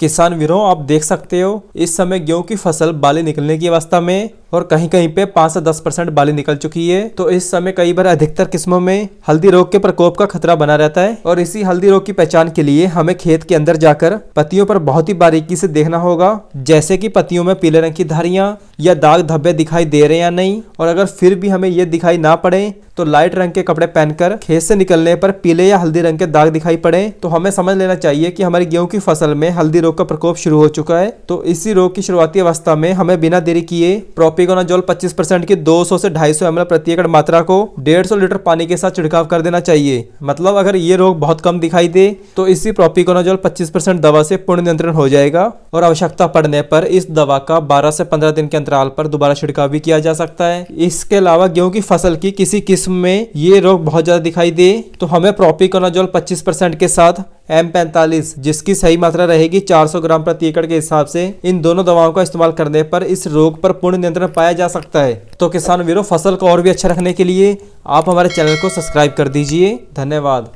किसान वीरों आप देख सकते हो इस समय गेहूं की फसल बाली निकलने की अवस्था में और कहीं कहीं पे पांच से दस परसेंट बाली निकल चुकी है तो इस समय कई बार अधिकतर किस्मों में हल्दी रोग के प्रकोप का खतरा बना रहता है और इसी हल्दी रोग की पहचान के लिए हमें खेत के अंदर जाकर पत्तियों पर बहुत ही बारीकी से देखना होगा जैसे कि पत्तियों में पीले रंग की धारिया या दाग धब्बे दिखाई दे रहे या नहीं और अगर फिर भी हमें ये दिखाई ना पड़े तो लाइट रंग के कपड़े पहनकर खेत से निकलने पर पीले या हल्दी रंग के दाग दिखाई पड़े तो हमें समझ लेना चाहिए कि हमारी गेहूं की फसल में हल्दी रोग का प्रकोप शुरू हो चुका है तो इसी रोग की शुरुआती अवस्था में हमें बिना देरी किए प्रॉपर पीकोना जल पच्चीस परसेंट की 200 से 250 सौ प्रति एकड़ मात्रा को 150 लीटर पानी के साथ छिड़काव कर देना चाहिए मतलब अगर ये रोग बहुत कम दिखाई दे तो इसी प्रोपिकोनाजोल 25 परसेंट दवा से पूर्ण नियंत्रण हो जाएगा और आवश्यकता पड़ने पर इस दवा का बारह से पंद्रह दिन के अंतराल पर दोबारा छिड़काव भी किया जा सकता है इसके अलावा गेहूँ की फसल की किसी किस्म में ये रोग बहुत ज्यादा दिखाई दे तो हमें प्रोपिकोनाजोल पच्चीस के साथ एम पैंतालीस जिसकी सही मात्रा रहेगी 400 ग्राम प्रति एकड़ के हिसाब से इन दोनों दवाओं का इस्तेमाल करने पर इस रोग पर पूर्ण नियंत्रण पाया जा सकता है तो किसान वीरों फसल को और भी अच्छा रखने के लिए आप हमारे चैनल को सब्सक्राइब कर दीजिए धन्यवाद